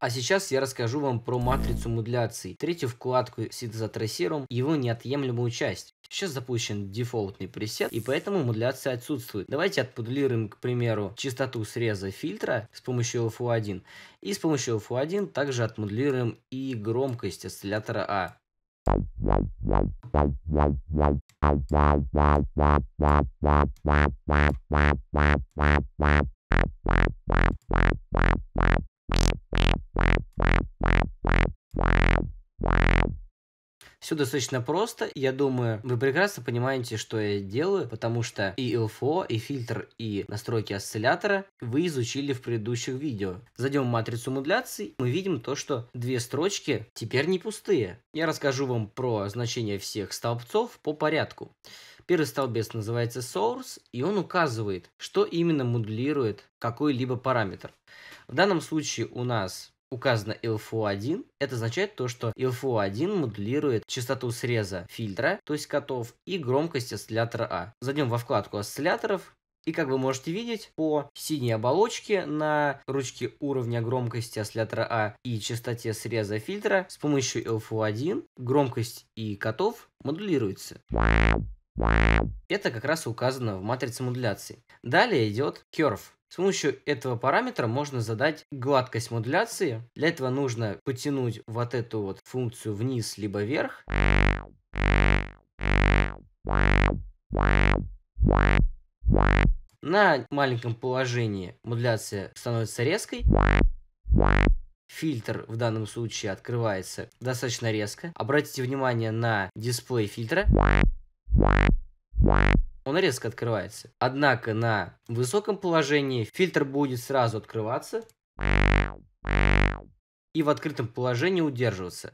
А сейчас я расскажу вам про матрицу модуляции. третью вкладку синтезатрасером и его неотъемлемую часть. Сейчас запущен дефолтный пресет, и поэтому модуляция отсутствует. Давайте отмодулируем, к примеру, частоту среза фильтра с помощью LFO1, и с помощью LFO1 также отмодулируем и громкость осциллятора А. Wow. Все достаточно просто. Я думаю, вы прекрасно понимаете, что я делаю, потому что и LFO, и фильтр, и настройки осциллятора вы изучили в предыдущих видео. Зайдем в матрицу модуляций, мы видим то, что две строчки теперь не пустые. Я расскажу вам про значение всех столбцов по порядку. Первый столбец называется source, и он указывает, что именно модулирует какой-либо параметр. В данном случае у нас указано LFO1, это означает то, что LFO1 модулирует частоту среза фильтра, то есть котов, и громкость осциллятора А. Зайдем во вкладку осцилляторов, и как вы можете видеть, по синей оболочке на ручке уровня громкости осциллятора А и частоте среза фильтра с помощью LFO1 громкость и котов модулируется. Это как раз указано в матрице модуляции. Далее идет Curve. С помощью этого параметра можно задать гладкость модуляции. Для этого нужно потянуть вот эту вот функцию вниз либо вверх. На маленьком положении модуляция становится резкой. Фильтр в данном случае открывается достаточно резко. Обратите внимание на дисплей фильтра он резко открывается. Однако на высоком положении фильтр будет сразу открываться и в открытом положении удерживаться.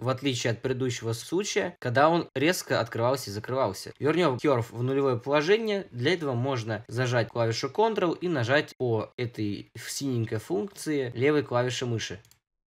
В отличие от предыдущего случая, когда он резко открывался и закрывался. Вернем керф в нулевое положение. Для этого можно зажать клавишу Ctrl и нажать по этой синенькой функции левой клавиши мыши.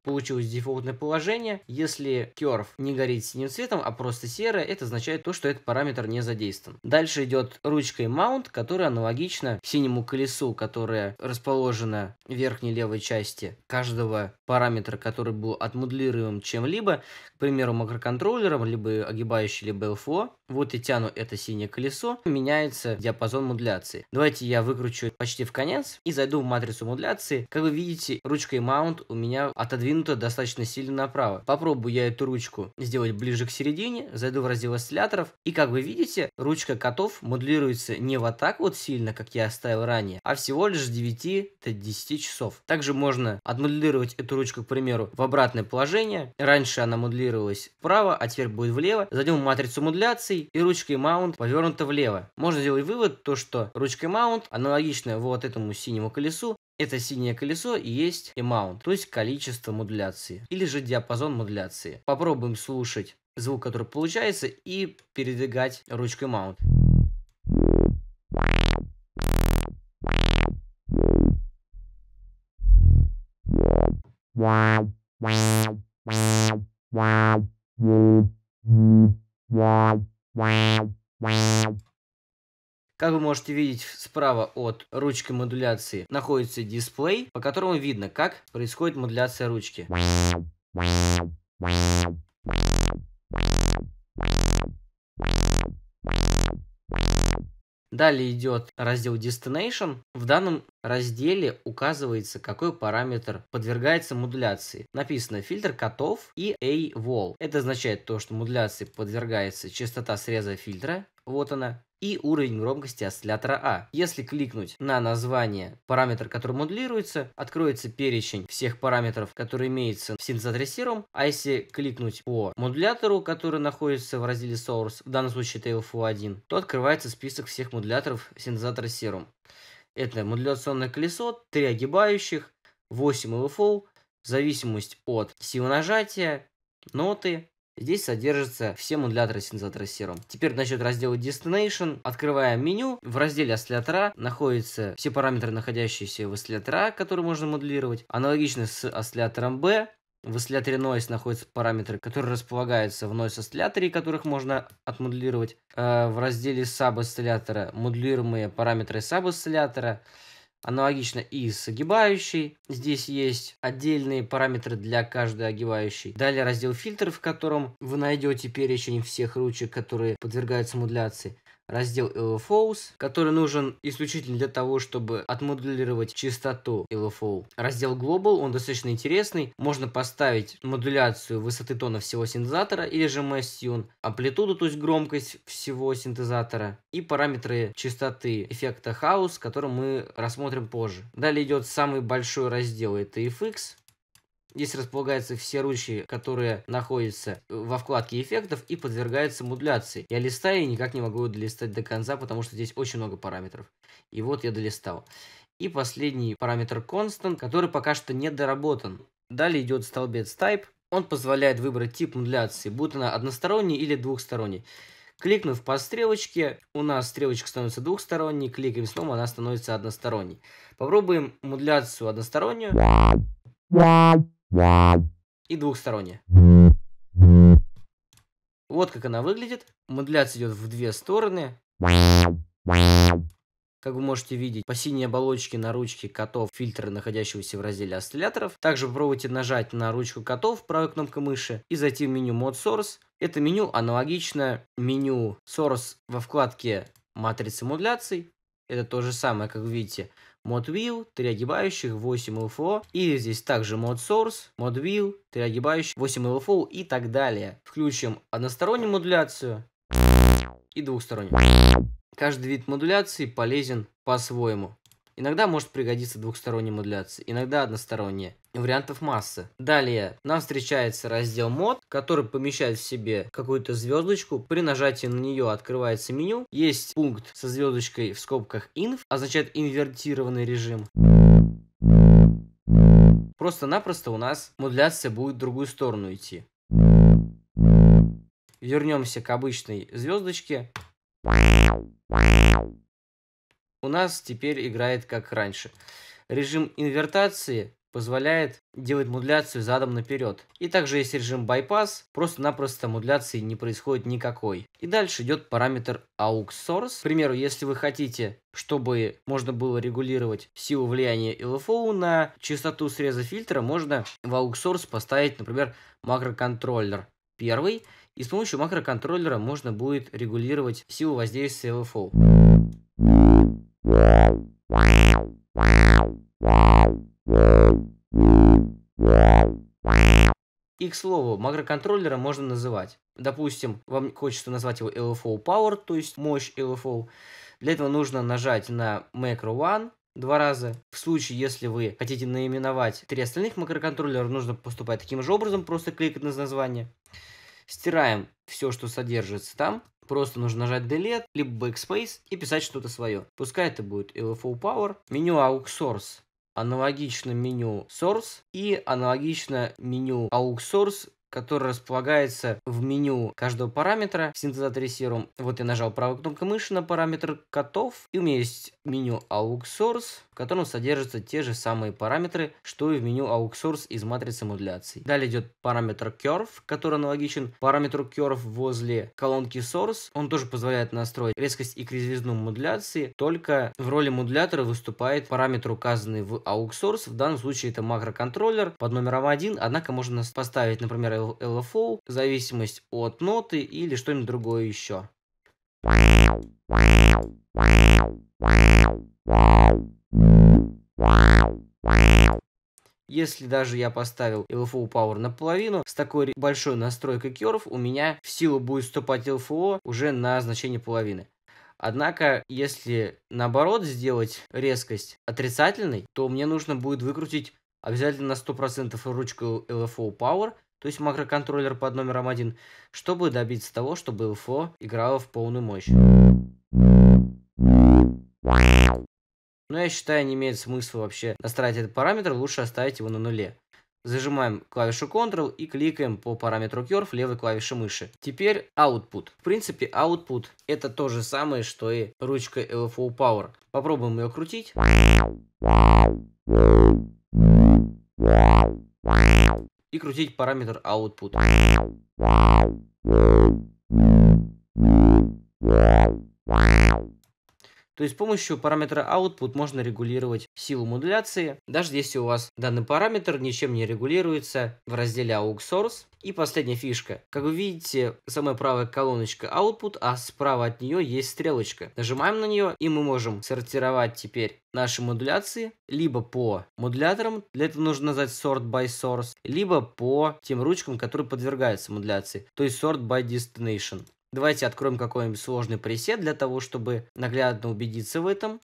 Получилось дефолтное положение. Если curve не горит синим цветом, а просто серое, это означает то, что этот параметр не задействован. Дальше идет ручка и mount, которая аналогична синему колесу, которое расположено в верхней левой части каждого параметра, который был отмоделируем чем-либо, к примеру, макроконтроллером, либо огибающий, либо LFO. Вот и тяну это синее колесо, меняется диапазон модуляции. Давайте я выкручу почти в конец и зайду в матрицу модуляции. Как вы видите, ручка и mount у меня отодвинулась сдвинута достаточно сильно направо. Попробую я эту ручку сделать ближе к середине, зайду в раздел осцилляторов, и как вы видите, ручка котов моделируется не вот так вот сильно, как я оставил ранее, а всего лишь с 9 до 10 часов. Также можно отмоделировать эту ручку, к примеру, в обратное положение. Раньше она моделировалась вправо, а теперь будет влево. Зайдем в матрицу модуляций, и ручкой маунт повернута влево. Можно сделать вывод, то что ручкой маунт аналогично вот этому синему колесу это синее колесо и есть amount, то есть количество модуляции, или же диапазон модуляции. Попробуем слушать звук, который получается, и передвигать ручкой mount. Wow, wow, wow, wow, wow, wow, как вы можете видеть, справа от ручки модуляции находится дисплей, по которому видно, как происходит модуляция ручки. Далее идет раздел Destination. В данном разделе указывается, какой параметр подвергается модуляции. Написано фильтр котов и A-wall. Это означает то, что модуляции подвергается частота среза фильтра, вот она. И уровень громкости осциллятора А. Если кликнуть на название параметр, который модулируется, откроется перечень всех параметров, которые имеются в синтезаторе Serum. А если кликнуть по модулятору, который находится в разделе Source, в данном случае lfo 1 то открывается список всех модуляторов синтезатора Serum. Это модуляционное колесо, 3 огибающих, 8 LFO, зависимость от силы нажатия, ноты, Здесь содержатся все модуляторы синтезатора серум. Теперь насчет раздела Destination. Открываем меню. В разделе осциллятора находятся все параметры, находящиеся в осциллятора, которые можно модулировать. Аналогично с осциллятором B. В осцилляторе Noise находятся параметры, которые располагаются в Noise осцилляторе, которых можно отмодулировать. Э, в разделе Sub осциллятора модулируемые параметры Sub осциллятора. Аналогично и с огибающей. Здесь есть отдельные параметры для каждой огибающей. Далее раздел фильтр, в котором вы найдете перечень всех ручек, которые подвергаются модуляции раздел LFOs, э, который нужен исключительно для того, чтобы отмодулировать частоту LFO. Раздел Global, он достаточно интересный. Можно поставить модуляцию высоты тона всего синтезатора или же mass амплитуду, то есть громкость всего синтезатора и параметры частоты эффекта хаос, который мы рассмотрим позже. Далее идет самый большой раздел, это FX, Здесь располагаются все ручки, которые находятся во вкладке эффектов и подвергаются модуляции. Я листаю и никак не могу долистать до конца, потому что здесь очень много параметров. И вот я долистал. И последний параметр constant, который пока что не доработан. Далее идет столбец type. Он позволяет выбрать тип модуляции, будь она односторонней или двухсторонней. Кликнув по стрелочке, у нас стрелочка становится двухсторонней, кликаем снова, она становится односторонней. Попробуем модуляцию одностороннюю и двухсторонняя. Вот как она выглядит. Модуляция идет в две стороны. Как вы можете видеть, по синей оболочке на ручке котов фильтры, находящегося в разделе осцилляторов. Также попробуйте нажать на ручку котов правой кнопкой мыши и зайти в меню Mod Source. Это меню аналогично меню Source во вкладке матрицы модуляций. Это то же самое, как вы видите modview, 3 огибающих, 8 LFO. И здесь также Mod modsource, modview, 3 огибающих, 8 LFO и так далее. Включим одностороннюю модуляцию и двухстороннюю. Каждый вид модуляции полезен по-своему. Иногда может пригодиться двухсторонняя модуляция, иногда односторонняя. Вариантов масса. Далее нам встречается раздел мод, который помещает в себе какую-то звездочку. При нажатии на нее открывается меню. Есть пункт со звездочкой в скобках inf, означает инвертированный режим. Просто-напросто у нас модуляция будет в другую сторону идти. Вернемся к обычной звездочке у нас теперь играет как раньше. Режим инвертации позволяет делать модуляцию задом наперед. И также есть режим байпас, просто-напросто модуляции не происходит никакой. И дальше идет параметр AUX-Source. К примеру, если вы хотите, чтобы можно было регулировать силу влияния LFO на частоту среза фильтра, можно в AUX-Source поставить, например, макроконтроллер первый, и с помощью макроконтроллера можно будет регулировать силу воздействия LFO. И, к слову, макроконтроллера можно называть. Допустим, вам хочется назвать его LFO Power, то есть мощь LFO. Для этого нужно нажать на Macro One два раза. В случае, если вы хотите наименовать три остальных макроконтроллера, нужно поступать таким же образом, просто кликать на название. Стираем все, что содержится там. Просто нужно нажать Delete, либо Backspace и писать что-то свое. Пускай это будет LFO Power, меню Outsource, аналогично меню Source и аналогично меню Outsource который располагается в меню каждого параметра в синтезаторе Serum. Вот я нажал правой кнопкой мыши на параметр котов, и у меня есть меню AUX-Source, в котором содержатся те же самые параметры, что и в меню AUX-Source из матрицы модуляций. Далее идет параметр Curve, который аналогичен параметру Curve возле колонки Source. Он тоже позволяет настроить резкость и кривизну модуляции, только в роли модулятора выступает параметр, указанный в AUX-Source. В данном случае это макроконтроллер под номером 1, однако можно поставить, например, LFO, зависимость от ноты или что-нибудь другое еще. Если даже я поставил LFO Power наполовину, с такой большой настройкой керов у меня в силу будет вступать LFO уже на значение половины. Однако, если наоборот сделать резкость отрицательной, то мне нужно будет выкрутить обязательно на 100% ручку LFO Power, то есть макроконтроллер под номером 1, чтобы добиться того, чтобы LFO играло в полную мощь. Но ну, я считаю, не имеет смысла вообще настраивать этот параметр, лучше оставить его на нуле. Зажимаем клавишу Ctrl и кликаем по параметру Curve левой клавиши мыши. Теперь Output. В принципе, Output это то же самое, что и ручка LFO Power. Попробуем ее крутить и крутить параметр output. То есть с помощью параметра output можно регулировать силу модуляции, даже если у вас данный параметр ничем не регулируется в разделе aux source и последняя фишка. Как вы видите, самая правая колоночка Output, а справа от нее есть стрелочка. Нажимаем на нее, и мы можем сортировать теперь наши модуляции либо по модуляторам, для этого нужно назвать sort by source, либо по тем ручкам, которые подвергаются модуляции, то есть sort by destination. Давайте откроем какой-нибудь сложный пресет для того, чтобы наглядно убедиться в этом.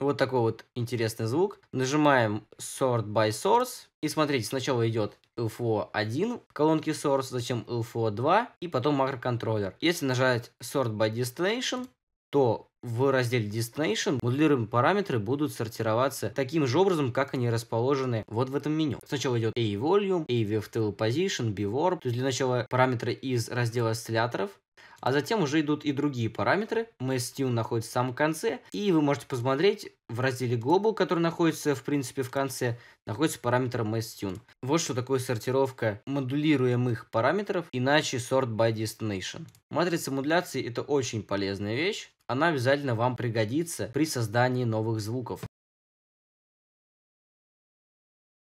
Вот такой вот интересный звук. Нажимаем Sort by Source. И смотрите, сначала идет LFO 1 колонке Source, затем LFO 2 и потом макроконтроллер. Если нажать Sort by Destination, то в разделе Destination модулируемые параметры будут сортироваться таким же образом, как они расположены вот в этом меню. Сначала идет A-Volume, A-Vftil Position, B-Warp. То есть для начала параметры из раздела осцилляторов а затем уже идут и другие параметры. MSTune находится в самом конце. И вы можете посмотреть в разделе Global, который находится, в принципе, в конце, находится параметр MSTune. Вот что такое сортировка модулируемых параметров, иначе Sort by Destination. Матрица модуляции – это очень полезная вещь. Она обязательно вам пригодится при создании новых звуков.